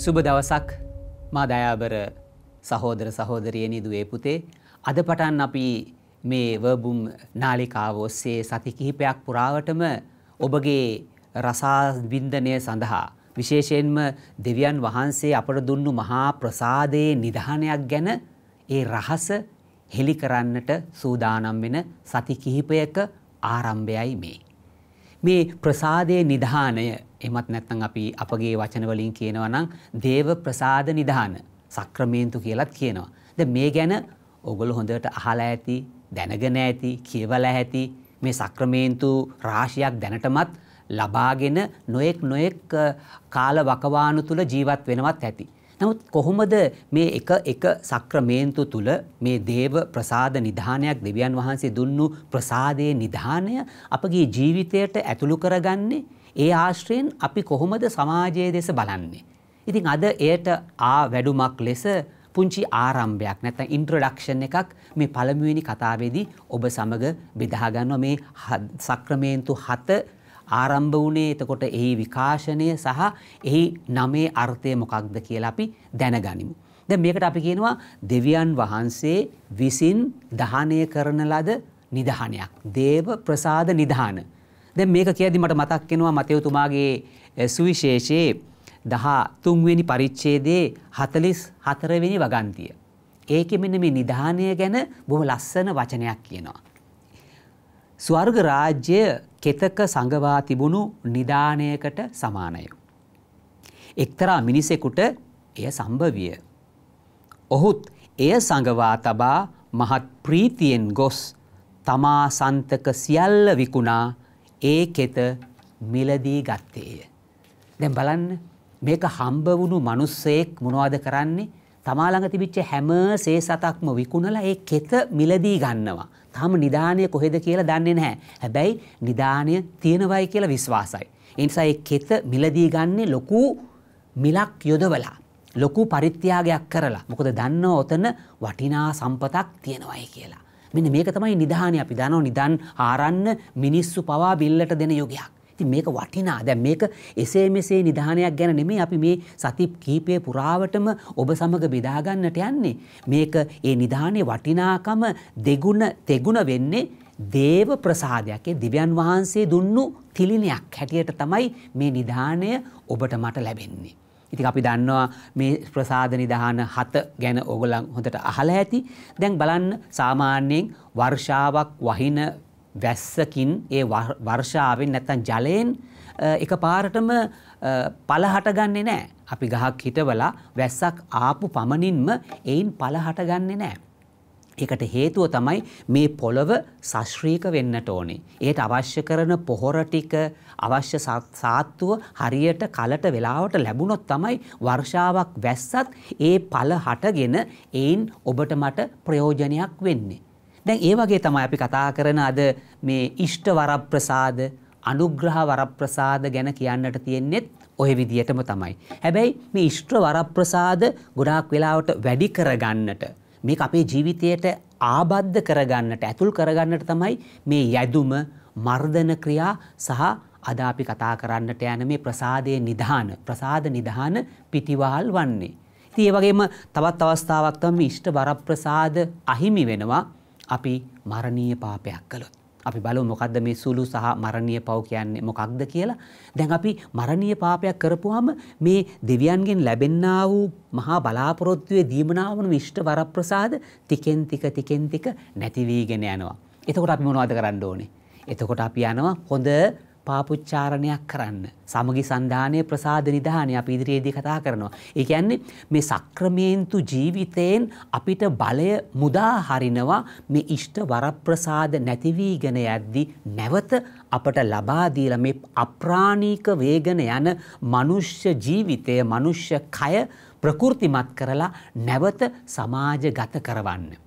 සුබ දවසක් මා දයාබර සහෝදර සහෝදරයනි දුවේ පුතේ අද පටන් අපි මේ වර්බුම් නාලිකාව ඔස්සේ සති කිහිපයක් පුරාවටම ඔබගේ රසාවින්දනය සඳහා විශේෂයෙන්ම දෙවියන් වහන්සේ අපට දුන්නු මහා ප්‍රසාදයේ නිධානයක් ගැන ඒ රහස හෙළි කරන්නට සූදානම් වෙන සති කිහිපයක ආරම්භයයි මේ මේ ප්‍රසාදයේ නිධානය එමත් නැත්නම් අපි අපගේ වචන වලින් කියනවා නම් දේව ප්‍රසාද නිධාන සක්‍රමේන්තු කියලත් කියනවා. දැන් මේ ගැන ඔයගොල්ලෝ හොඳට අහලා ඇති, දැනගෙන ඇති, කියවලා ඇති මේ සක්‍රමේන්තු රාශියක් දැනටමත් ලබාගෙන නොඑක් නොඑක් කාල වකවානු තුල ජීවත් වෙනවත් ඇති. නමුත් කොහොමද මේ එක එක සක්‍රමේන්තු තුල මේ දේව ප්‍රසාද නිධානයක් දෙවියන් වහන්සේ දුන්නු ප්‍රසාදයේ නිධානය අපගේ ජීවිතයට ඇතුළු කරගන්නේ ඒ ආශ්‍රයෙන් අපි කොහොමද සමාජයේ දෙස බලන්නේ. ඉතින් අද එයට ආ වැඩුමක් ලෙස පුංචි ආරම්භයක් නැත්නම් ඉන්ට්‍රොඩක්ෂන් එකක් මේ පළමුවෙනි කතාවේදී ඔබ සමග බෙදා ගන්නවා මේ සක්‍රමේන්තු 7 ආරම්භ වුණේ එතකොට එහි විකාශනය සහ එහි නමේ අර්ථය මොකක්ද කියලා අපි දැනගනිමු. දැන් මේකට අපි කියනවා දෙවියන් වහන්සේ විසින් දහණය කරන ලද නිධානයක්. දේව ප්‍රසාද නිධාන. දැන් මේක කියද්දි මට මතක් වෙනවා මතේතුමාගේ සුවිශේෂයේ 13 වෙනි පරිච්ඡේදයේ 44 වෙනි වගන්තිය. ඒකෙ මෙන්න මේ නිධානය ගැන බොහොම ලස්සන වචනයක් කියනවා. ස්වර්ග රාජ්‍යය කෙතක සඟවා තිබුණු නිදානයකට සමානය. එක්තරා මිනිසෙකුට එය සම්භවිය. ඔහුත් එය සඟවා තබා මහත් ප්‍රීතියෙන් ගොස් තමා සන්තක සියල්ල විකුණා ඒ කෙත මිලදී ගත්තේය. දැන් බලන්න මේක හම්බ වුණු මිනිස්සෙක් මොනවද කරන්නේ? තමා ළඟ තිබිච්ච හැම සේසතක්ම විකුණලා ඒ කෙත මිලදී ගන්නවා. තාම නිදානය කොහෙද කියලා දන්නේ නැහැ. හැබැයි නිදානය තියෙනවයි කියලා විශ්වාසයි. ඒ නිසා ඒ කෙත මිලදී ගන්නේ ලොකු මිලක් යොදවලා ලොකු පරිත්‍යාගයක් කරලා. මොකද දන්නව ඔතන වටිනා සම්පතක් තියෙනවයි කියලා. මෙන්න මේක තමයි නිදානේ අපි දනෝ නිදන් ආරන්න මිනිස්සු පවා බිල්ලට දෙන යුගයක්. ඉතින් මේක වටිනා. දැන් මේක එසේ මෙසේ නිධානයක් ගැන නෙමෙයි අපි මේ සති කීපය පුරාවටම ඔබ සමග බෙදා ගන්නට යන්නේ. මේක ඒ නිධානයේ වටිනාකම දෙගුණ තෙගුණ වෙන්නේ දේව ප්‍රසාදයක් ඒ දිව්‍යන් වහන්සේ දුන්නු තිලිනයක් හැටියට තමයි මේ නිධානය ඔබට මට ලැබෙන්නේ. ඉතින් අපි දන්නවා මේ ප්‍රසාද නිධාන හත ගැන ඕගොල්ලන් හොඳට අහලා ඇති. දැන් බලන්න සාමාන්‍යයෙන් වර්ෂාවක් වහින වැස්සකින් ඒ වර්ෂාවෙන් නැත්තම් ජලයෙන් එකපාරටම පළ හටගන්නේ නැහැ. අපි ගහක් හිටවලා වැස්සක් ආපු පමණින්ම එයින් පළ හටගන්නේ නැහැ. ඒකට හේතුව තමයි මේ පොළව සශ්‍රීක වෙන්නට ඕනේ. ඒට අවශ්‍ය කරන පොහොර ටික අවශ්‍ය සාත්තුව හරියට කලට වෙලාවට ලැබුණොත් තමයි වර්ෂාවක් වැස්සත් ඒ පළ හටගෙන එයින් ඔබට මට ප්‍රයෝජනයක් වෙන්නේ. දැන් ඒ වගේ තමයි අපි කතා කරන අද මේ ඉෂ්ට වරප්‍රසාද අනුග්‍රහ වරප්‍රසාද ගැන කියන්නට තියෙන්නේ ඔය විදිහටම තමයි. හැබැයි මේ ඉෂ්ට වරප්‍රසාද ගොඩාක් වෙලාවට වැඩි කරගන්නට මේක අපේ ජීවිතයට ආබද්ධ කරගන්නට ඇතුල් කරගන්නට තමයි මේ යැදුම මර්ධන ක්‍රියා සහ අද අපි කතා කරන්නට යන මේ ප්‍රසාදයේ නිධාන ප්‍රසාද නිධාන පිටිවහල් වන්නේ. ඉතින් ඒ වගේම තවත් අවස්ථාවක් තමයි ඉෂ්ට වරප්‍රසාද අහිමි වෙනවා. අපි මරණීය පාපයක් කළොත්. අපි බලමු මොකද්ද මේ සුළු සහ මරණීය පව් කියන්නේ මොකක්ද කියලා. දැන් අපි මරණීය පාපයක් කරපුවාම මේ දෙවියන්ගෙන් ලැබෙන්නා වූ මහා බලාපොරොත්තුවේ දීමනා වන ඉෂ්ට වරප්‍රසාද ටිකෙන් ටික ටිකෙන් ටික නැති වීගෙන යනවා. එතකොට අපි මොනවද කරන්න ඕනේ? එතකොට අපි යනවා හොඳ පාපුච්චාරණයක් කරන්න. සමගි සන්ධානය ප්‍රසාද නිධානය අප ඉදිරියේදී කතා කරනවා. ඒ කියන්නේ මේ සක්‍රමේන්තු ජීවිතයෙන් අපිට බලය මුදා හරිනවා මේ ඉෂ්ට වරප්‍රසාද නැති වීගෙන යද්දී නැවත අපට ලබා දීලා මේ අප්‍රාණීක වේගන යන මනුෂ්‍ය ජීවිතය, මනුෂ්‍ය කය ප්‍රකෘතිමත් කරලා නැවත සමාජගත කරවන්නේ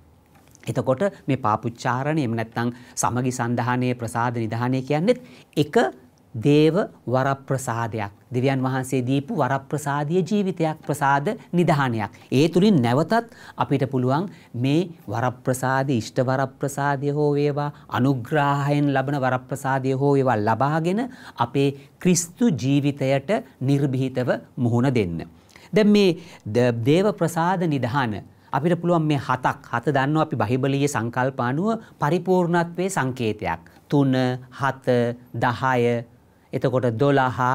එතකොට මේ පාපුච්චාරණ එහෙම නැත්නම් සමගි සන්ධානයේ ප්‍රසාද නිධානය කියන්නේත් එක දේව වරප්‍රසාදයක් දෙවියන් වහන්සේ දීපු වරප්‍රසාදීය ජීවිතයක් ප්‍රසාද නිධානයක්. ඒ තුලින් නැවතත් අපිට පුළුවන් මේ වරප්‍රසාදී ඉෂ්ට වරප්‍රසාදී හෝ වේවා අනුග්‍රහයෙන් ලබන වරප්‍රසාදී හෝ වේවා ලබාගෙන අපේ ක්‍රිස්තු ජීවිතයට නිර්භීතව මුහුණ දෙන්න. දැන් මේ දේව ප්‍රසාද නිධානය අපිට පුළුවන් මේ හතක් හත දන්නවා අපි බහිබලීය සංකල්පානුව පරිපූර්ණත්වයේ සංකේතයක්. 3 7 10 එතකොට 12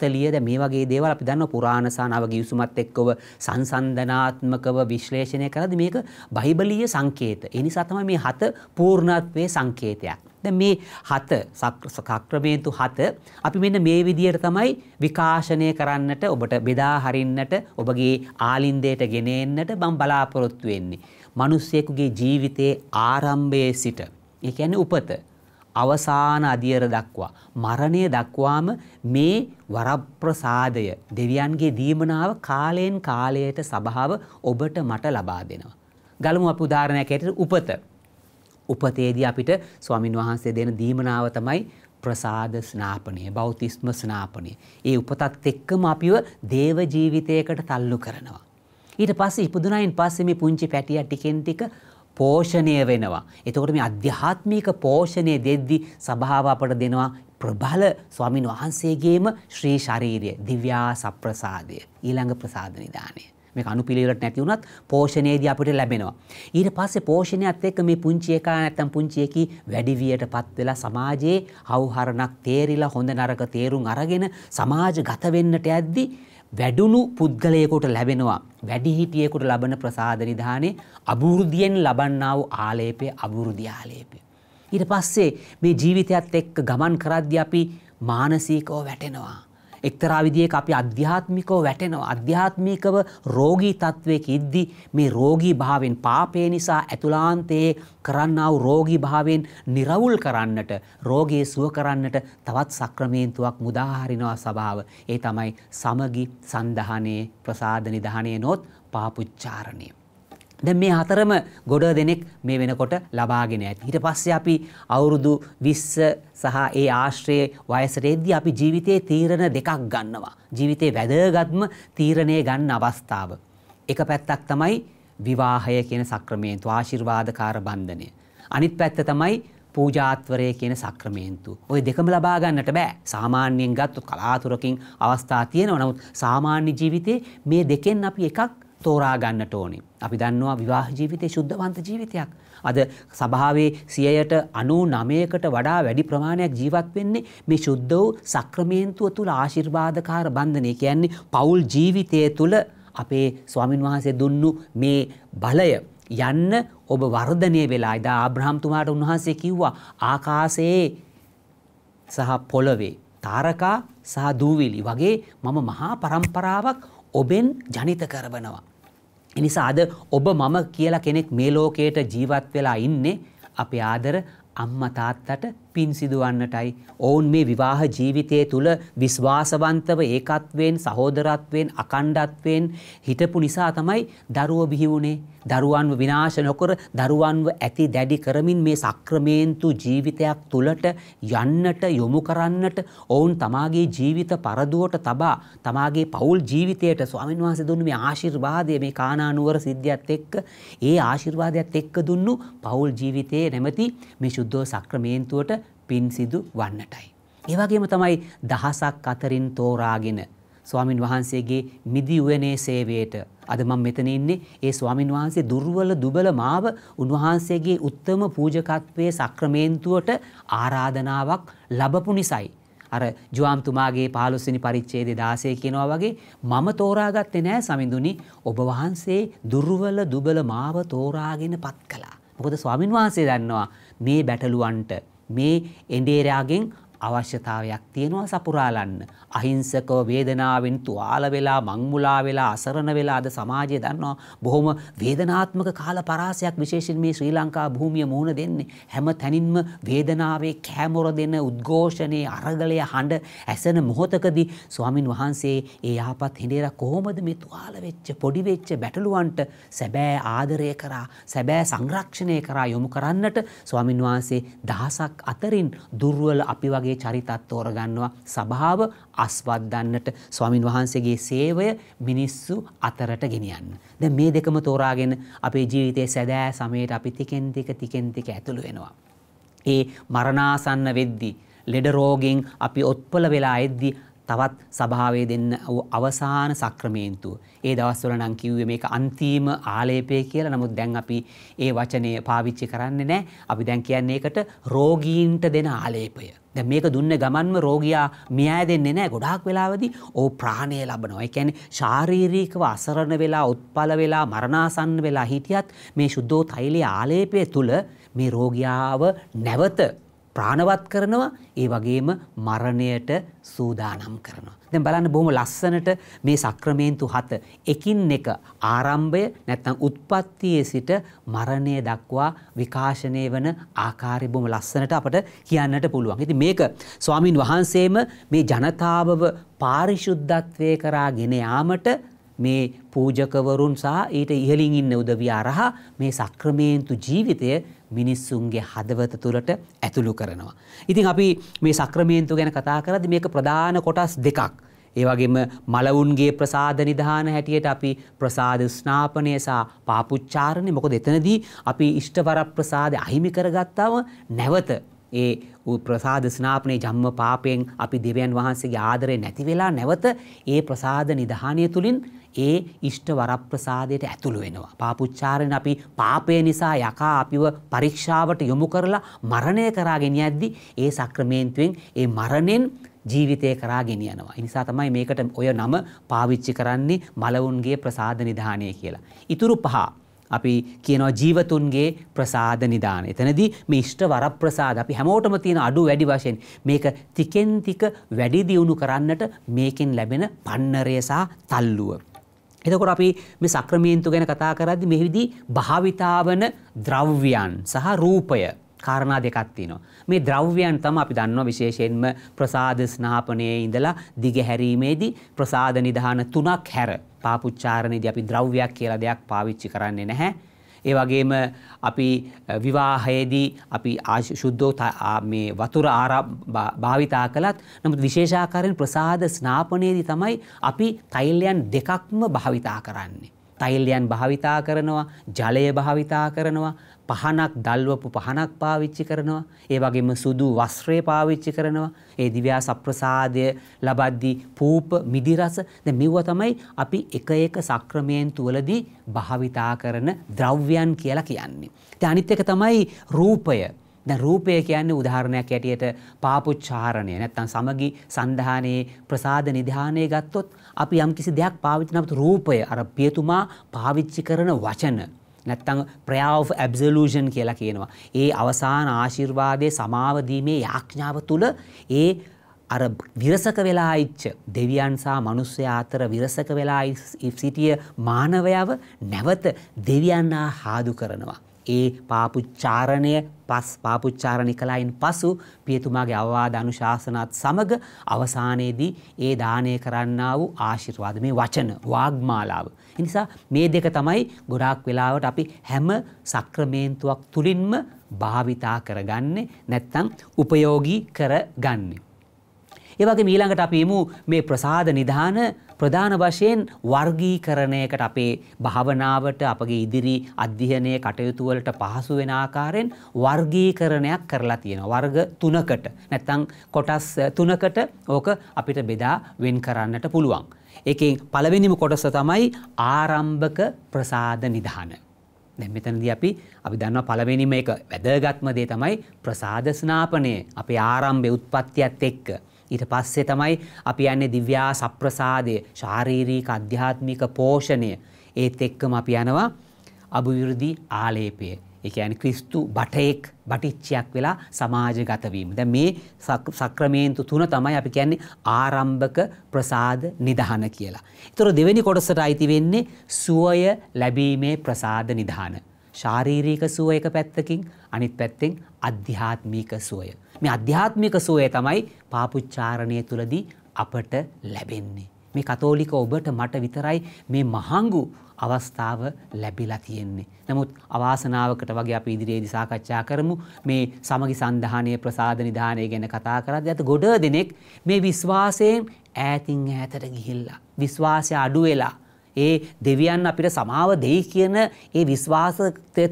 40 ද මේ වගේ දේවල් අපි දන්නවා පුරාණ සහ නව ගිවිසුමත් එක්කව සංසන්දනාත්මකව විශ්ලේෂණය කරද්දී මේක බයිබලීය සංකේත. ඒ නිසා තමයි මේ හත පූර්ණත්වයේ සංකේතයක්. දැන් මේ හත සක්‍රමේන්තු හත අපි මෙන්න මේ විදියට තමයි විකාශනය කරන්නට ඔබට බෙදා හරින්නට ඔබගේ ආලින්දයට ගෙන එන්නට මම බලාපොරොත්තු වෙන්නේ. මිනිස්සෙකුගේ ජීවිතයේ ආරම්භයේ සිට ඒ කියන්නේ උපත අවසාන අධියර දක්වා මරණය දක්වාම මේ වරප්‍රසාදය දෙවියන්ගේ දීමනාව කාලයෙන් කාලයට සබාව ඔබට මට ලබා දෙනවා. ගලමු අප උදාහරණයක් ඇටියට උපත උපතේදී අපිට ස්වාමින් වහන්සේ දෙන දීමනාව තමයි ප්‍රසාද ස්නාපනය බෞතිස්ම ස්නාපනය. ඒ උපතත් එක්කම අපිව දේව ජීවිතයකට තල්ලු කරනවා. ඊට පස්සේ ඉපදුනායින් පස්සේ මේ පුංචි පැටියා ටිකෙන් ටික පෝෂණය වෙනවා. එතකොට මේ අධ්‍යාත්මික පෝෂණය දෙද්දි සභාව අපට දෙනවා ප්‍රබල ස්වාමින් වහන්සේගේම ශ්‍රී ශරීරය, දිව්‍යා සප්‍රසාදය, ඊළඟ ප්‍රසාද නිදානය. මේක අනුපිළිවෙලට නැති වුණත් පෝෂණයේදී අපිට ලැබෙනවා. ඊට පස්සේ පෝෂණයත් එක්ක මේ පුංචි එකා නැත්තම් පුංචි එකී වැඩි වියටපත් වෙලා සමාජයේ හවුහරණක් තේරිලා හොඳ නරක තේරුම් අරගෙන සමාජගත වෙන්නට යද්දී වැඩුණු පුද්ගලයෙකුට ලැබෙනවා වැඩිහිටියෙකුට ලබන ප්‍රසාද නිධානයේ අබුරුදියෙන් ලබන්නා වූ ආලේපය අබුරුදි ආලේපය. ඊට පස්සේ මේ ජීවිතයත් එක්ක ගමන් කරද්දී අපි මානසිකව වැටෙනවා. එක්තරා විදිහක අපි අධ්‍යාත්මිකව වැටෙනවා අධ්‍යාත්මිකව රෝගී තත්වයක ඉද්දි මේ රෝගී භාවයෙන් පාපේ නිසා ඇතුලාන්තයේ කරන්නා වූ රෝගී භාවයෙන් निराවුල් කරන්නට රෝගේ සුව කරන්නට තවත් සක්‍රමේන්තුවක් මුදා හරිනවා සභාව ඒ තමයි සමගි සන්ධානයේ ප්‍රසාද නිධානයේ නොත් පාපුච්චාරණය දැන් මේ හතරම ගොඩ දෙනෙක් මේ වෙනකොට ලබාගෙන ඇති. ඊට පස්සේ අපි අවුරුදු 20 සහ ඒ ආශ්‍රය වයසට එද්දී අපි ජීවිතයේ තීරණ දෙකක් ගන්නවා. ජීවිතේ වැදගත්ම තීරණය ගන්න අවස්ථාව. එක පැත්තක් තමයි විවාහය කියන සක්‍රමේන්තු ආශිර්වාදකාර බන්ධනය. අනිත් පැත්ත තමයි පූජාත්වරය කියන සක්‍රමේන්තු. ඔය දෙකම ලබා ගන්නට බෑ. සාමාන්‍යයෙන් ගත්තොත් කලාතුරකින් අවස්ථා තියෙනවා. නමුත් සාමාන්‍ය ජීවිතේ මේ දෙකෙන් අපි එකක් තෝරා ගන්නට ඕනේ. අපි දන්නවා විවාහ ජීවිතය ශුද්ධවන්ත ජීවිතයක්. අද සභාවේ සියයට අනූ නමයකට වඩා වැඩි ප්‍රමාණයක් ජීවත් වෙන්නේ මේ ශුද්ධ වූ සක්‍රමේන්තුව තුළ ආශිර්වාදකාර බන්ධනය කියන්නේ පවුල් ජීවිතය තුළ අපේ ස්වාමින් වහන්සේ දුන්නු මේ බලය යන්න ඔබ වර්ධනය වෙලා එදා ආබ්‍රහම්තුමාට උන්වහන්සේ කිව්වා ආකාසයේ සහ පොළවේ තාරකා සහ දූවිලි වගේ මම මහා පරම්පරාවක් ඔබෙන් ජනිත කරවනවා. එනිසා අද ඔබ මම කියලා කෙනෙක් මේ ලෝකයට ජීවත් වෙලා ඉන්නේ අපේ ආදර අම්ම තාත්තට පින් සිදුවන්නටයි ඔවුන් මේ විවාහ ජීවිතය තුළ විශ්වාසවන්තව ඒකත්වයෙන් සහෝදරත්වයෙන් අකණ්ඩත්වයෙන් හිටපු නිසා තමයි දරුව බිහි වුණේ දරුවන්ව විනාශ නොකර දරුවන්ව ඇති දැඩි කරමින් මේ සක්‍රමේන්තු ජීවිතයක් තුළට යන්නට යොමු කරන්නට ඔවුන් තමාගේ ජීවිත පරදුවට තබා තමාගේ පවුල් ජීවිතයට ස්වාමීන් වහන්සේ දුන්නු මේ ආශිර්වාදය මේ කානානුවර සිද්ධියත් එක්ක ඒ ආශිර්වාදයත් එක්ක දුන්නු පවුල් ජීවිතයේ නැමැති මේ විසුද්ධෝ සක්‍රමේන්තුවට පින් සිදු වන්නටයි. ඒ වගේම තමයි දහසක් අතරින් තෝරාගෙන ස්වාමින් වහන්සේගේ මිදි උයනේ සේවයට අද මම මෙතන ඉන්නේ ඒ ස්වාමින් වහන්සේ දුර්වල දුබල මාව උන්වහන්සේගේ උත්තම පූජකත්වයේ සක්‍රමේන්තුවට ආරාධනාවක් ලැබපු නිසායි අර ජුවම්තුමාගේ 15 වෙනි පරිච්ඡේදයේ 16 කියනවා වගේ මම තෝරාගත්තේ නෑ සමිඳුනි ඔබ වහන්සේ දුර්වල දුබල මාව තෝරාගෙනපත් කළා මොකද ස්වාමින් වහන්සේ දන්නවා මේ බැටළුවන්ට මේ එන්ඩේරයාගෙන් අවශ්‍යතාවයක් තියෙනවා සපුරාලන්න. අහිංසකව වේදනාවෙන් තුවාල වෙලා මංමුලා වෙලා අසරණ වෙලා අද සමාජය දන්නවා බොහොම වේදනාත්මක කාල පරාසයක් විශේෂයෙන් මේ ශ්‍රී ලංකා භූමිය මුහුණ දෙන්නේ. හැම තැනින්ම වේදනාවේ කෑමොර දෙන උද්ඝෝෂණේ අරගලය හඬ ඇසෙන මොහොතකදී ස්වාමින් වහන්සේ ඒ යහපත් හිඳේලා කොහොමද මේ තුවාල වෙච්ච පොඩි වෙච්ච බැටළුවන්ට සැබෑ ආදරය කරා සැබෑ සංරක්ෂණය කරා යොමු කරන්නට ස්වාමින් වහන්සේ දහසක් අතරින් දුර්වල අපි වගේ එයාගේ චරිතත් තෝරගන්නවා සභාව අස්වද්දන්නට ස්වාමින් වහන්සේගේ සේවය මිනිස්සු අතරට ගෙනියන්න. දැන් මේ දෙකම තෝරාගෙන අපේ ජීවිතයේ සැදෑ සමයට අපි ටිකෙන් ටික ටිකෙන් ටික ඇතුළු වෙනවා. ඒ මරණාසන්න වෙද්දී ලෙඩ රෝගෙන් අපි ඔත්පල වෙලා එද්දී තවත් සභාවේ දෙන්න අවසාන සක්‍රමේන්තුව. ඒ දවස්වල නම් කිව්වේ මේක අන්තිම ආලේපය කියලා. නමුත් දැන් අපි ඒ වචනේ පාවිච්චි කරන්නේ නැහැ. අපි දැන් කියන්නේ ඒකට රෝගීන්ට දෙන ආලේපය. දැන් මේක දුන්න ගමන්ම රෝගියා මියෑ දෙන්නේ නැහැ. ගොඩාක් වෙලාවදී ඕ ප්‍රාණය ලබනවා. ඒ කියන්නේ ශාරීරිකව අසරණ වෙලා, උත්පල වෙලා, මරණාසන්න වෙලා හිටියත් මේ සුද්ධෝ තෛලයේ ආලේපය තුල මේ රෝගියාව නැවත ප්‍රාණවත් කරනවා ඒ වගේම මරණයට සූදානම් කරනවා. දැන් බලන්න බොහොම ලස්සනට මේ සක්‍රමේන්තු හත එකින් එක ආරම්භය නැත්නම් උත්පත්තියේ සිට මරණය දක්වා විකාශනය වන ආකාරය බොහොම ලස්සනට අපට කියන්නට පුළුවන්. ඉතින් මේක ස්වාමින් වහන්සේම මේ ජනතාවව පාරිශුද්ධත්වයේ කරාගෙන යාමට මේ පූජකවරුන් සහ ඊට ඉහලින් ඉන්න උදවිය අරහා මේ සක්‍රමේන්තු ජීවිතය මිනිස්සුන්ගේ හදවත තුළට ඇතුළු කරනවා. ඉතින් අපි මේ සක්‍රමේන්තු ගැන කතා කරද මේක ප්‍රධාන කොටස් දෙකක්. ඒවගේම මලවුන්ගේ ප්‍රසාධ නිධාන හැටියට අපි ප්‍රසාධ ස්නාපනය සහ පාපුච්චාරණය මොක දෙතනදී අපි ඉෂ්ටවර ප්‍රසාධ අහිමි කරගත්තාව නැවත ඒ ප්‍රසාධ ස්නාපනය ජම්ම පාපයෙන් අපි දෙවියන් වහන්සේගේ ආදරය නැති වෙලා නැවත ඒ ප්‍රසාධ නිධානය තුළින් ඒ ඉෂ්ට වරප්‍රසාදයට ඇතුළු වෙනවා. පාපුච්චාරයෙන් අපි පාපය නිසා යකා අපිව පරීක්ෂාවට යොමු කරලා මරණය කරා ගෙනියද්දි ඒ සක්‍රමේන්තුවෙන් ඒ මරණයෙන් ජීවිතය කරා ගෙනියනවා. ඒ නිසා තමයි මේකට ඔය නම පාවිච්චි කරන්නේ මලවුන්ගේ ප්‍රසාද නිධානය කියලා. ඉතුරු පහ අපි කියනවා ජීවතුන්ගේ ප්‍රසාද නිදාන. එතනදී මේ ඉෂ්ට වරප්‍රසාද අපි හැමෝටම තියෙන අඩු වැඩි වශයෙන් මේක තිකෙන් ටික වැඩි දියුණු කරන්නට මේකෙන් ලැබෙන පන්නරය සහ තල්ලුව. එතකොට අපි මේ සක්‍රමේන්තු ගැන කතා කරද්දි මෙහිදී භාවිතාවන ද්‍රව්‍යයන් සහ රූපය කාරණා දෙකක් තියෙනවා. මේ ද්‍රව්‍යයන් තමයි අපි දන්නවා විශේෂයෙන්ම ප්‍රසාද ස්නාපනයේ ඉඳලා දිගහැරීමේදී ප්‍රසාද නිධාන තුනක් හැර පාපුච්චාරණයේදී අපි ද්‍රව්‍යයක් කියලා දෙයක් පාවිච්චි කරන්නේ නැහැ. ඒ වගේම අපි විවාහයේදී අපි ශුද්ධෝ මේ වතුර භාවිතා කළත් නමුත් විශේෂාකාරයෙන් ප්‍රසාද ස්නාපනයේදී තමයි අපි තෛලයන් දෙකක්ම භාවිතා කරන්නේ. තෛලයන් භාවිතා කරනවා, ජලය භාවිතා කරනවා, පහනක් දැල්වපු පහනක් පාවිච්චි කරනවා, ඒ වගේම සුදු වස්ත්‍රය පාවිච්චි කරනවා. ඒ දිව්‍යා සප්‍රසාදය ලබද්දී පූප, මිදි රස දැන් මෙවුව තමයි අපි එක එක සක්‍රමයෙන් තුලදී භාවිතා කරන ද්‍රව්‍යයන් කියලා කියන්නේ. ඉතින් අනිත් එක තමයි රූපය. දැන් රූපය කියන්නේ උදාහරණයක් ඇටියට පාපුච්චාරණය නැත්නම් සමගි සන්ධානයේ ප්‍රසාද නිධානයේ ගත්තොත් අපි යම්කිසි දෙයක් පාවිච්චි නමුත් රූපය අර පියතුමා පාවිච්චි කරන වචන නැත්තං ප්‍රයාව් ඇබ්සලූෂන් කියලා කියනවා. ඒ අවසාන ආශිර්වාදය සමාවදීමේ යාඥාව තුළ ඒ අර විරසක වෙලා ඉච්ච දෙවියන් සහ මිනිස්සයා අතර විරසක වෙලා සිටිය මානවයව නැවත දෙවියන් හාදු කරනවා. ඒ පාපුච්චාරණය පස් පාපුච්චාරණ කළයින් පසු පියතුමාගේ අවවාද අනුශාසනත් සමග අවසානයේදී ඒ දානය කරන්නා වූ ආශිර්වාද මේ වචන වාග්මාලාව. ඒ නිසා මේ දෙක තමයි ගොඩාක් වෙලාවට අපි හැම සක්‍රමේන්තුවක් තුලින්ම භාවිතා කරගන්නේ නැත්නම් උපයෝගී කරගන්නේ. ඒ වගේ ඊළඟට අපි මේ ප්‍රසාද නිදාන ප්‍රධාන වශයෙන් වර්ගීකරණයකට අපේ භාවනාවට අපගේ ඉදිරි අධ්‍යයනයේ කටයුතු වලට පහසු වෙන ආකාරයෙන් වර්ගීකරණයක් කරලා තියෙනවා. වර්ග තුනකට නැත්නම් කොටස් තුනකට ඕක අපිට බෙදා වෙන් කරන්නට පුළුවන්. ඒකෙන් පළවෙනිම කොටස තමයි ආරම්භක ප්‍රසාද නිධාන. දැන් මෙතනදී අපි අපි දන්නවා පළවෙනිම එක වැදගත්ම දේ තමයි ප්‍රසාද ස්නාපනය. අපේ ආරම්භයේ උත්පත්තියත් එක්ක ඊට පස්සේ තමයි අපි යන්නේ දිව්‍යා සප්‍රසාදය ශාරීරික අධ්‍යාත්මික පෝෂණය ඒත් එක්කම අපි යනවා අභිවෘද්ධි ආලේපය ඒ කියන්නේ ක්‍රිස්තු බටෙක් බටිච්චයක් වෙලා සමාජගත වීම. දැන් මේ සක්‍රමේන්තු තුන තමයි අපි කියන්නේ ආරම්භක ප්‍රසාද නිධාන කියලා. ඒතර දෙවෙනි කොටසට අයිති වෙන්නේ සුවය ලැබීමේ ප්‍රසාද නිධාන. ශාරීරික සුවය එක පැත්තකින් අනිත් පැත්තෙන් අධ්‍යාත්මික සුවය. මේ අධ්‍යාත්මික සුවය තමයි පාපුච්චාරණය තුලදී අපට ලැබෙන්නේ. මේ කතෝලික ඔබට මට විතරයි මේ මහඟු අවස්ථාව ලැබිලා තියෙන්නේ. නමුත් අවාසනාවකට වගේ අපි ඉදිරියේදී සාකච්ඡා කරමු මේ සමගි සන්ධානයේ ප්‍රසාද නිධානය ගැන කතා කරද්දී අත ගොඩ දෙනෙක් මේ විශ්වාසයෙන් ඈතින් ඈතට ගිහිල්ලා විශ්වාසය අඩු වෙලා ඒ දෙවියන් අපිට සමාව දෙයි කියන ඒ විශ්වාසය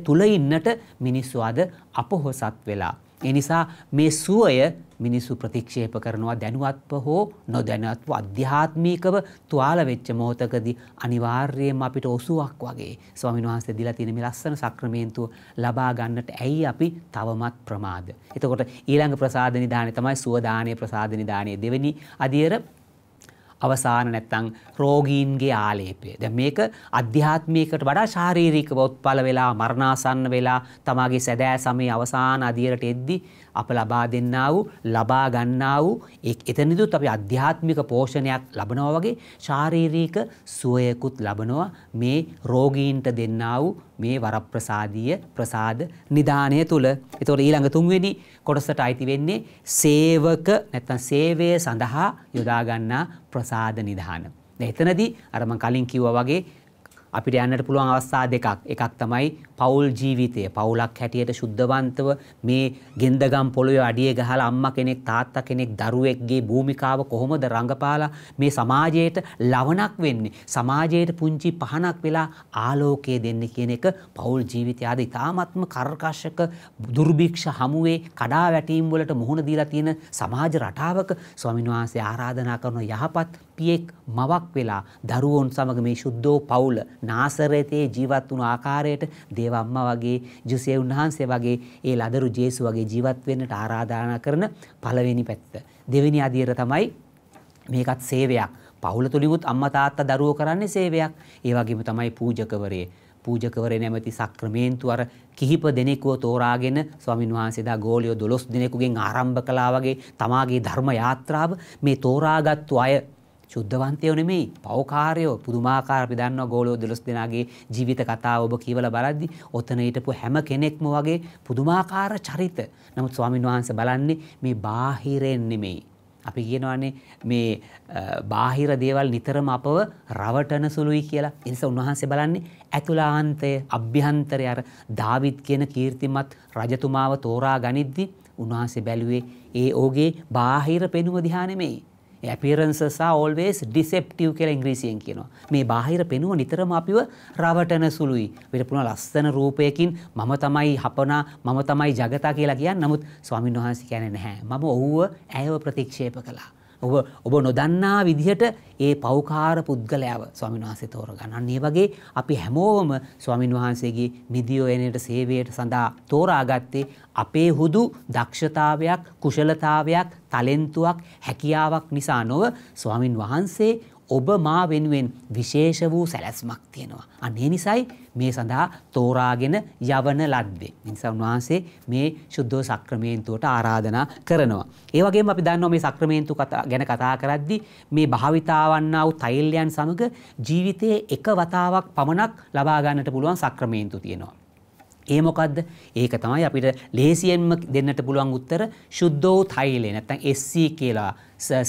තුල ඉන්නට මිනිස්සු අද අපොහොසත් වෙලා ඒ නිසා මේ සුවය මිනිස්සු ප්‍රතික්ෂේප කරනවා දැනුවත්ව හෝ නොදැනුවත්ව අධ්‍යාත්මිකව තුවාල වෙච්ච මොහොතකදී අනිවාර්යයෙන්ම අපිට ඔසුවක් වගේ ස්වාමීන් වහන්සේ දීලා තියෙන මේ ලස්සන සක්‍රමේන්තුව ලබා ගන්නට ඇයි අපි තවමත් ප්‍රමාද. එතකොට ඊළඟ ප්‍රසාද නිදානේ තමයි සුව දානයේ ප්‍රසාද නිදානයේ දෙවෙනි අධියර අවසාන නැත්තං රෝගීන්ගේ ආලේපය. දැ මේක අධ්‍යාත්මයකට වඩා ශාරීරික බෞත්පල වෙලා මරණාසන්න වෙලා තමාගේ සැදෑ සමේ අවසාන අදියරට එද්දි අප ලබා දෙන්නා වූ ලබා ගන්නා වූ එතනදිත් අපි අධ්‍යාත්මික පෝෂණයක් ලබනවා වගේ ශාරීරික සුවයකුත් ලබනවා මේ රෝගීන්ට දෙන්නා වූ මේ වරප්‍රසාදීය ප්‍රසාද නිදානය තුල. ඒතකොට ඊළඟ තුන්වෙනි කොටසට අයිති වෙන්නේ සේවක නැත්නම් සේවය සඳහා යොදා ගන්නා ප්‍රසාද නිදාන. එතනදී අර මම කලින් කිව්වා වගේ අපිට යන්නට පුළුවන් අවස්ථා දෙකක්. එකක් තමයි පවුල් ජීවිතය. පවුලක් හැටියට සුද්ධවන්තව මේ ගෙන්දගම් පොළොවේ අඩිය ගහලා අම්මා කෙනෙක් තාත්තා කෙනෙක් දරුවෙක්ගේ භූමිකාව කොහොමද රඟපාලා මේ සමාජයට ලවණක් වෙන්නේ. සමාජයට පුංචි පහනක් වෙලා ආලෝකය දෙන්න කියන එක පවුල් ජීවිතය ආදී තාමත්ම කර්කශක දුර්භික්ෂ හමුවේ කඩා වැටීම් වලට මුහුණ දීලා තියෙන සමාජ රටාවක ස්වාමින්වහන්සේ ආරාධනා කරන යහපත් පියෙක් මවක් වෙලා දරුවොන් සමග මේ සුද්ධෝ පවුල නාසරතේ ජීවත් වුණු ආකාරයට දේවම්මා වගේ ජුසේ උන්වහන්සේ වගේ ඒ ලදරු ජේසු වගේ ජීවත් වෙන්නට ආරාධනා කරන පළවෙනි පැත්ත. දෙවෙනි අදියර තමයි මේකත් සේවයක්. පවුල තුලිමුත් අම්මා තාත්තා දරුවෝ කරන්නේ සේවයක්. ඒ වගේම තමයි පූජකවරේ. පූජකවරේ නැමැති සක්‍රමේන්තු අර කිහිප දෙනෙකුව තෝරාගෙන ස්වාමීන් වහන්සේ දා ගෝලියෝ 12 දෙනෙකුගෙන් ආරම්භ කළා වගේ තමාගේ ධර්ම යාත්‍රාව මේ තෝරාගත්තු අය ශුද්ධවන්තයෝ නෙමෙයි පෞකාරයෝ පුදුමාකාර අපි දන්නවා ගෝලෝ 12 දෙනාගේ ජීවිත කතාව ඔබ කියවලා බලද්දි ඔතන හිටපු හැම කෙනෙක්ම වගේ පුදුමාකාර චරිත. නමුත් ස්වාමීන් වහන්සේ බලන්නේ මේ බාහිරෙන් නෙමෙයි. අපි කියනවානේ මේ බාහිර දේවල් නිතරම අපව රවටන සුළුයි කියලා. ඒ නිසා උන්වහන්සේ බලන්නේ ඇතුළාන්තය, අභ්‍යන්තරය අර දාවිත් කියන කීර්තිමත් රජතුමාව තෝරා ගනිද්දි උන්වහන්සේ බැලුවේ ඒ ඕගේ බාහිර පෙනුම දිහා නෙමෙයි. appearances are always deceptive කියලා ඉංග්‍රීසියෙන් කියනවා. මේ බාහිර පෙනුම නිතරම අපිව රවටන සුළුයි. අපිට පුළුවන් ලස්සන රූපයකින් මම තමයි හපනා මම තමයි ජගතා කියලා කියන්නේ. නමුත් ස්වාමින්වහන්සේ කියන්නේ නැහැ. මම ඔව්ව ඇයව ප්‍රතික්ෂේප කළා. ඔබ ඔබ නොදන්නා විදිහට ඒ පෞකාර පුද්ගලයාව ස්වාමීන් වහන්සේ තෝරගන්න. අන්න ඒ වගේ අපි හැමෝම ස්වාමීන් වහන්සේගේ නිදියෝයනයට සේවයට සඳහා තෝරාගත්තේ අපේ හුදු දක්ෂතාවයක්, කුශලතාවයක්, තලෙන්තුවක්, හැකියාවක් නිසා නොව ස්වාමින් වහන්සේ ඔබ මා වෙනුවෙන් විශේෂ වූ සැලැස්මක් තියෙනවා. අන්නේ නිසයි මේ සඳහා තෝරාගෙන යවන ලද්දේ. නිසා උන්වහන්සේ මේ ශුද්ධෝ සක්‍රමේන්තුවට ආරාධනා කරනවා. ඒ වගේම අපි දන්නවා මේ සක්‍රමේන්තු කතා ගැන කතා කරද්දී මේ භාවිතාවන්නා වූ තෛල්‍යයන් සමග ජීවිතයේ එක වතාවක් පමණක් ලබා ගන්නට පුළුවන් සක්‍රමේන්තු තියෙනවා. ඒ මොකද්ද? ඒක තමයි අපිට ලේසියෙන්ම දෙන්නට පුළුවන් උත්තර සුද්ධෝ තෛලය නැත්නම් SC කියලා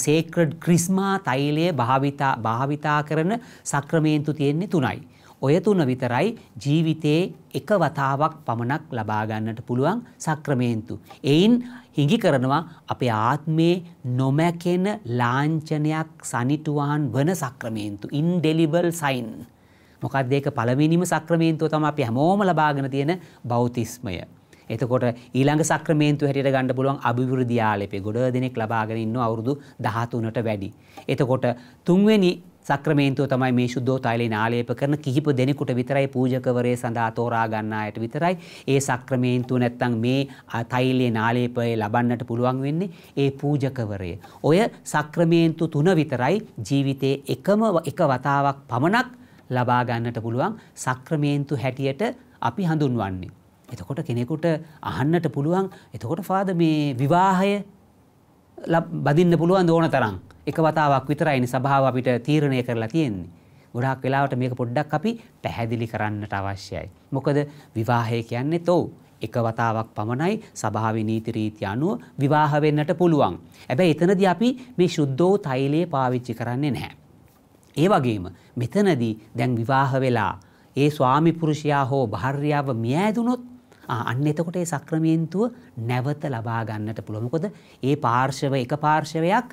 sacred ක්‍රිස්මා තෛලය භාවිතා භාවිතා කරන සක්‍රමේන්තු තියෙන්නේ තුනයි. ඔය තුන විතරයි ජීවිතේ එක වතාවක් පමණක් ලබා ගන්නට පුළුවන් සක්‍රමේන්තු. එයින් හිඟි කරනවා අපේ ආත්මේ නොමැකෙන ලාංඡනයක් සනිටුවාන් වන සක්‍රමේන්තු. indelible sign. මොකක්ද ඒක පළවෙනිම සක්‍රමේන්තුව තමයි අපි හැමෝම ලබාගෙන තියෙන බෞතිස්මය. එතකොට ඊළඟ සක්‍රමේන්තුව හැටියට ගන්න පුළුවන් අභිවෘද්ධි ආලේපේ. ගොඩ දෙනෙක් ලබාගෙන ඉන්නව අවුරුදු 13ට වැඩි. එතකොට තුන්වෙනි සක්‍රමේන්තුව තමයි මේ සුද්ධෝතයිලේ නාලේප කරන කිහිප දෙනෙකුට විතරයි පූජකවරේ සඳහා තෝරා ගන්න අයට විතරයි ඒ සක්‍රමේන්තුව නැත්තම් මේ තෛලයේ නාලේපය ලබන්නට පුළුවන් වෙන්නේ ඒ පූජකවරය. ඔය සක්‍රමේන්තු තුන විතරයි ජීවිතේ එකම එක වතාවක් පමණක් ලබා ගන්නට පුළුවන් සක්‍රමේන්තු හැටියට අපි හඳුන්වන්නේ. එතකොට කෙනෙකුට අහන්නට පුළුවන් එතකොට ෆාද මේ විවාහය බඳින්න පුළුවන් ඕන තරම් එක වතාවක් විතරයිනේ සභාව අපිට තීරණය කරලා තියෙන්නේ. ගොඩාක් වෙලාවට මේක පොඩ්ඩක් අපි පැහැදිලි කරන්නට අවශ්‍යයි. මොකද විවාහය කියන්නේ තෝ එක වතාවක් පමණයි සභාවේ නීති රීති අනුව විවාහ වෙන්නට පුළුවන්. හැබැයි එතනදී අපි මේ සුද්ධෝ තෛලය පාවිච්චි කරන්නේ නැහැ. ඒ වගේම මෙතනදී දැන් විවාහ වෙලා ඒ ස්වාමිපුරුෂයා හෝ භාර්යාව මියෑදුනොත් අන්න එතකොට ඒ සක්‍රමේන්තුව නැවත ලබා ගන්නට පුළුවන්. මොකද ඒ පාර්ශව එක පාර්ශවයක්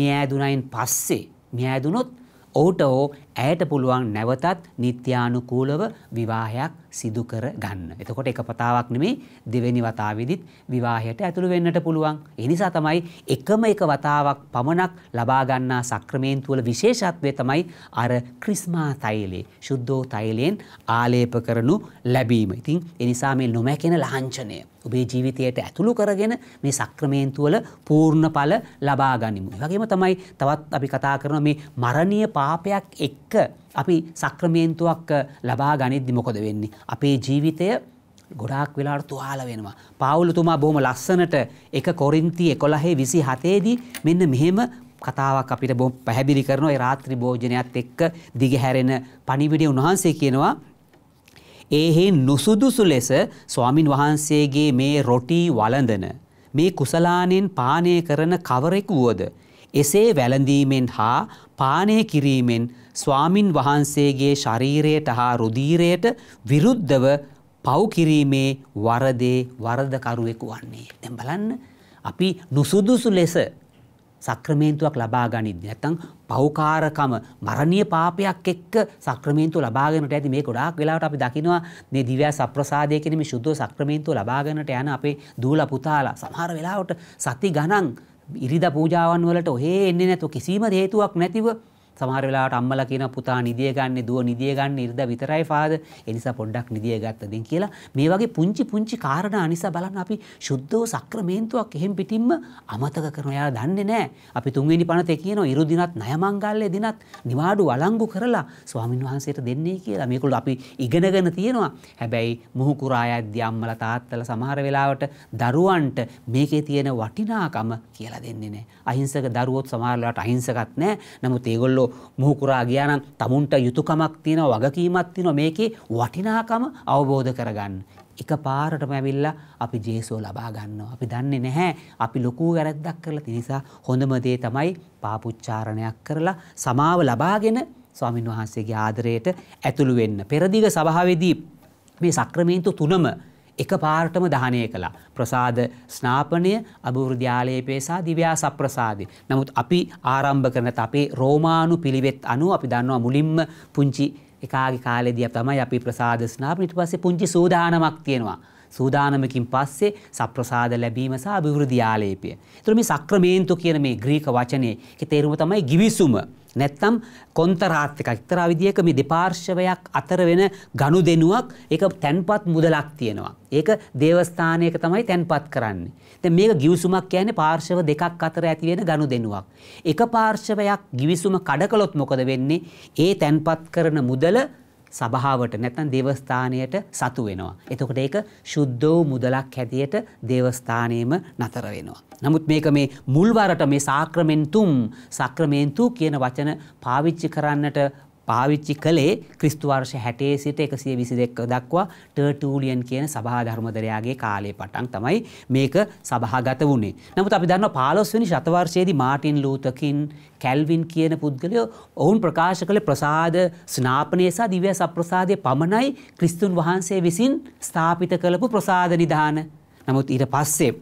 මියෑදුනයින් පස්සේ මියෑදුනොත් ඔහුට හෝ ඇයට පුළුවන් නැවතත් නිත්‍යානුකූලව විවාහයක් සිදු කර ගන්න. එතකොට එක පතාවක් නෙමේ දෙවෙනි වතාවෙදිත් විවාහයට ඇතුළු වෙන්නට පුළුවන්. ඒ නිසා තමයි එකම එක වතාවක් පමණක් ලබා ගන්නා සක්‍රමේන්තුවල විශේෂත්වය තමයි අර ක්‍රිස්මා තෛලේ, සුද්ධෝ තෛලයෙන් ආලේප කරනු ලැබීම. ඉතින් ඒ නිසා මේ නොමැකෙන ලාංඡනය ඔබේ ජීවිතයට ඇතුළු කරගෙන මේ සක්‍රමේන්තුවල පූර්ණ ඵල ලබා ගනිමු. ඒ වගේම තමයි තවත් අපි කතා කරන මේ මරණීය පාපයක් එක්ක අපි සක්‍රමේන්තුවක් ලබා ගනිද්දි මොකද වෙන්නේ? අපේ ජීවිතය ගොඩාක් වෙලාට තුවාල වෙනවා. පාවුලතුමා බොහොම ලස්සනට එක කොරින්ති එකොළහේ විසි හතේදී මෙන්න මෙහෙම කතාවක් අපිට බොම් පැහැදිලි කරනවා ඒ රාත්‍රී භෝජනයත් එක්ක දිගහැරෙන පණිවිඩය උන්වහන්සේ කියනවා ඒහි නුසුදුසු ලෙස ස්වාමින් වහන්සේගේ මේ රොටි වළඳන මේ කුසලානෙන් පානය කරන කවරෙකු වුවද එසේ වැළඳීමෙන් හා පානය කිරීමෙන් ස්වාමින් වහන්සේගේ ශරීරයට හා රුදීරයට විරුද්ධව පව් කිරීමේ වරදේ වරදකරුවෙකු වන්නේ. දැන් බලන්න අපි නුසුදුසු ලෙස සක්‍රමේන්තුවක් ලබා ගනිද්දී නැත්නම් පෞකාරකම මරණීය පාපයක් එක්ක සක්‍රමීන්තු ලබාගෙනට ඇති මේ ගොඩාක් වෙලාවට අපි දකිනවා මේ දිව්‍ය සප්‍රසාදය කියන මේ සුද්ධ සක්‍රමීන්තු ලබාගෙනට යන අපේ දූල පුතාලා සමහර වෙලාවට සති ගණන් ඉරිදා පූජාවන් වලට ඔහේ එන්නේ නැතුව කිසිම හේතුවක් නැතිව සමහර වෙලාවට අම්මලා කියන පුතා නිදිය ගන්න දුව නිදිය ගන්න ඉර්ධ විතරයි ෆාද ඒ නිසා පොඩ්ඩක් නිදිය ගත්තදින් කියලා මේ වගේ පුංචි පුංචි කාරණා නිසා බලන්න අපි සුද්ධෝ සක්‍රමේන්තුවක් එහෙම් පිටින්ම අමතක කරනවා යාලා දන්නේ නැහැ අපි තුන්වෙනි පනතේ කියනවා ඉරු දිනත් ණයමංගල්‍ය දිනත් නිවාඩු අලංගු කරලා ස්වාමින් වහන්සේට දෙන්නේ කියලා මේකළු අපි ඉගෙනගෙන තියෙනවා හැබැයි මුහු කුරා යද්දී අම්මලා තාත්තලා සමහර වෙලාවට දරුවන්ට මේකේ තියෙන වටිනාකම කියලා දෙන්නේ නැහැ අහිංසක දරුවොත් සමහර වෙලාවට අහිංසකත් නැහැ නමුත් ඒගොල්ලෝ මුහුකුරා ගියානම් තමුන්ට යුතුයකමක් තියෙනවා වගකීමක් තියෙනවා මේකේ වටිනාකම අවබෝධ කරගන්න. එක පාරටම ඇවිල්ලා අපි ජේසුව ලබා ගන්නවා. අපි දන්නේ නැහැ අපි ලොකු වැරද්දක් කරලා තියෙන නිසා හොඳම දේ තමයි පාපුච්චාරණයක් කරලා සමාව ලබාගෙන ස්වාමින් වහන්සේගේ ආදරයට ඇතුළු වෙන්න. පෙරදිග සභාවේදී මේ සක්‍රමේන්තු තුනම එක පාරටම දහනය කළා. ප්‍රසාද ස්නාපනය අභෘධ්‍යාලයපේ සහ දිව්‍යා සප්‍රසාදය. නමුත් අපි ආරම්භ කරන අපේ රෝමානු පිළිවෙත් අනු අපි දන්නවා මුලින්ම පුංචි එකගේ කාලෙදිය තමයි අපි ප්‍රසාද ස්නාපනිට පස්සේ පුංචි සූදානමක් තියෙනවා. සූදානමකින් පස්සේ සප්‍රසාද ලැබීම සහ අභිවෘද්ධියාලේපය. ඒතර මේ සක්‍රමේන්තු කියන මේ ග්‍රීක වචනේ තේරුම තමයි givisuma නැත්තම් කොන්තරාත්තික එක්තරා විදිහක මේ දෙපාර්ශවයක් අතර වෙන ගණු දෙනුවක් ඒක තැන්පත් මුදලක් තියෙනවා. ඒක දේවස්ථානයක තමයි තැන්පත් කරන්නේ. දැන් මේක ගිවිසුමක් කියන්නේ පාර්ශව දෙකක් අතර ඇති වෙන ගණු දෙනුවක්. එක පාර්ශවයක් ගිවිසුම කඩකලොත් මොකද වෙන්නේ? ඒ තැන්පත් කරන මුදල සභාවට නැත්නම් දේවස්ථානයට සතු වෙනවා. එතකොට ඒක සුද්ධ වූ මුදලක් හැටියට දේවස්ථානයේම නතර වෙනවා. නමුත් මේක මේ මුල් වරට මේ සාක්‍රමෙන්තුම් සක්‍රමෙන්තු කියන වචන පාවිච්චි කරන්නට පාවිච්චි කළේ ක්‍රිස්තු වර්ෂ 60 සිට 122 දක්වා ටර්ටූලියන් කියන සභා ධර්මදරයාගේ කාලේ පටන් තමයි මේක සභාගත වුණේ. නමුත් අපි දන්නවා 15 වෙනි ශතවර්ෂයේදී මාටින් ලූතර් කින් කැල්වින් කියන පුද්ගලයෝ ඔවුන් ප්‍රකාශ කළ ප්‍රසාද ස්නාපනය සහ දිව්‍ය සප්‍රසාදය පමණයි ක්‍රිස්තුන් වහන්සේ විසින් ස්ථාපිත කළපු ප්‍රසාද නිධාන. නමුත් ඊට පස්සේ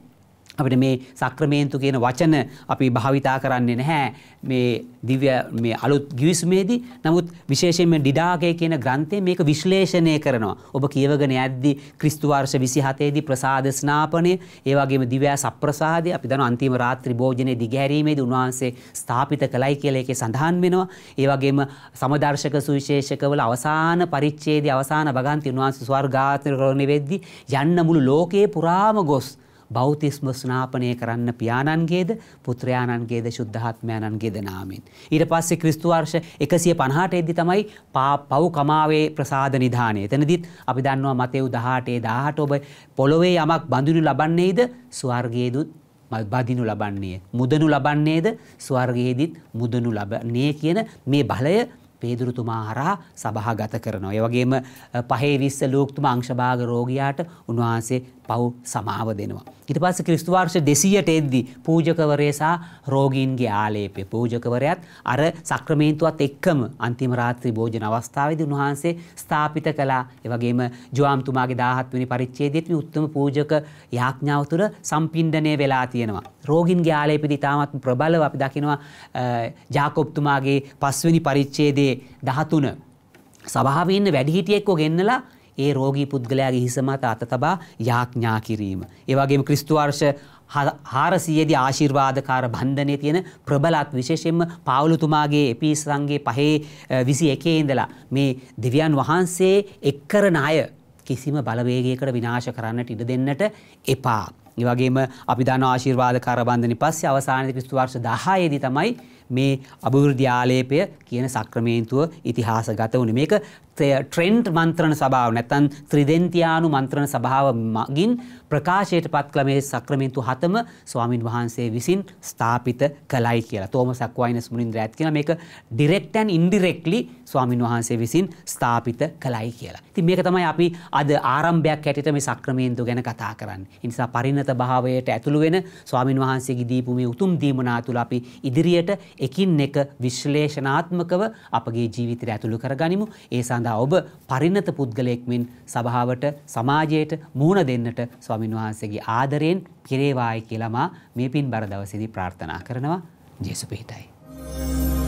අපිට මේ සක්‍රමේන්තු කියන වචන අපි භාවිතා කරන්නේ නැහැ මේ දිව්‍ය මේ අලුත් ගිවිසුමේදී නමුත් විශේෂයෙන්ම ඩිඩාගේ කියන ග්‍රන්ථය මේක විශ්ලේෂණය කරනවා. ඔබ කියවගෙන යද්දී ක්‍රිස්තු වර්ෂ 27 දී ප්‍රසාද ස්නාපනය, ඒ වගේම දිව්‍ය සප්‍රසාදය අපි දන්නවා අන්තිම රාත්‍රී භෝජනයේ දිගහැරීමේදී උන්වහන්සේ ස්ථාපිත කළයි කියලා ඒකේ සඳහන් වෙනවා. ඒ වගේම සමදර්ශක සුවිශේෂකවල අවසාන පරිච්ඡේදයේ අවසාන භගන්ති උන්වහන්සේ ස්වර්ගාත්මක කරණෙ වෙද්දී යන්න මුළු ලෝකයේ පුරාම ගොස් බෞතිස්ම ස්නාපනය කරන්න පියාණන්ගේද පුත්‍රයාණන්ගේද ශුද්ධාත්මයණන්ගේද නාමෙන්. ඊට පස්සේ ක්‍රිස්තුවර්ෂ එකසිය පණහට එද්දි තමයි පා පව් කමාවේ ප්‍රසාද නිධානය. එතනදිත් අපි දන්නවා මතෙව් දහටේ දාහට ඔබ පොළොවේ යමක් බඳුනු ලබන්නේද ස්වර්ගයේදුත් බදිනු ලබන්නේ. මුදනු ලබන්නේද ස්වර්ගයේදිත් මුදනු ලබන්නේ කියන මේ බලය පේදුරුතුමා හරහා සභාගත කරනවා. ඒ වගේම පහේ විස්ස ලෝක්තුම අංශභාග රෝගියාට උන්වහන්සේ පව් සමාව දෙනවා. ඉට පස්ස ක්‍රිස්තුවර්ෂ දෙසියට එද්දි පූජකවරයසා රෝගීන්ගේ ආලේපය පූජකවරයත් අර සක්‍රමේන්තුවත් එක්කම අන්තිමරාත්‍රී භෝජන අවස්ථාවද උන්වහන්සේ ස්ථාපිත කලා එවගේම ජවාම්තුමාගේ දාහත්වනි පරිච්චේදෙත්ම උත්තම පූජක යාඥාව තුළ සම්පින්ඩනය වෙලා තියෙනවා. රෝගින්ගේ ආලේපිදි තාමත් ප්‍රබලව අපි දකිනවා ජාකොප්තුමාගේ පස්වනි පරිච්චේදේ දහතුන සභාවන්න වැඩිහිටියෙක්කෝ ගෙන්නලා ඒ රෝගී පුද්ගලයාගේ හිස මත අත තබා යාඥා කිරීම. ඒ වගේම ක්‍රිස්තු වර්ෂ 400දී ආශිර්වාදකාර බන්ධනයේ තියෙන ප්‍රබලත් විශේෂයෙන්ම පාවුලතුමාගේ එපිස් සංගේ පහේ 21 ඉඳලා මේ දෙවියන් වහන්සේ එක් කරන අය කිසිම බලවේගයකට විනාශ කරන්නට ඉඩ දෙන්නට එපා. ඒ වගේම අපි දන්නවා ආශිර්වාදකාර බන්ධනේ පස්සේ අවසානයේ ක්‍රිස්තු වර්ෂ 10 දී තමයි මේ අභිවෘද්ධි ආලේපය කියන සක්‍රමේන්තුව ඉතිහාසගත වුණේ. මේක ට්‍රෙන්ට් මන්ත්‍රණ සභාව නැතන් ත්‍රිදෙන්තියානු මන්ත්‍රණ සභාව මගින් ප්‍රකාශයට පත් ක්‍රමේ සක්‍රමින්තු හතම ස්වාමින් වහන්සේ විසින් ස්ථාපිත කළයි කියලා තෝම සක්වයින මුනින්ද්‍ර ඇත් කියලා මේක ඩිරෙක්ටන් ඉන්ඩිරෙක්ලි ස්වාමින් වහන්සේ විසින් ස්ථාපිත කළයි කියලා. ඉතින් මේක තමයි අපි අද ආරම්භයක් හැටියට මේ සක්‍රමේන්තු ගැන කතා කරන්නේ. ඒ නිසා පරිණත භාවයට ඇතුළු වෙන ස්වාමින් වහන්සේගේ දීපු මේ උතුම් දීමනා තුළ අපි ඉදිරියට එකින් එක විශ්ලේෂණාත්මකව අපගේ ජීවිතයට ඇතුළු කරගනිමු. ඒ සඳහා සඳහා ඔබ පරිණත පුද්ගලයෙක් මෙන් සභාවට සමාජයට මුහුණ දෙන්නට ස්වාමින් වහන්සේගේ ආදරයෙන් පිරේවායි කියලා මා මේ පින්බර දවසේදී ප්‍රාර්ථනා කරනවා. ජේසු පිහිටයි.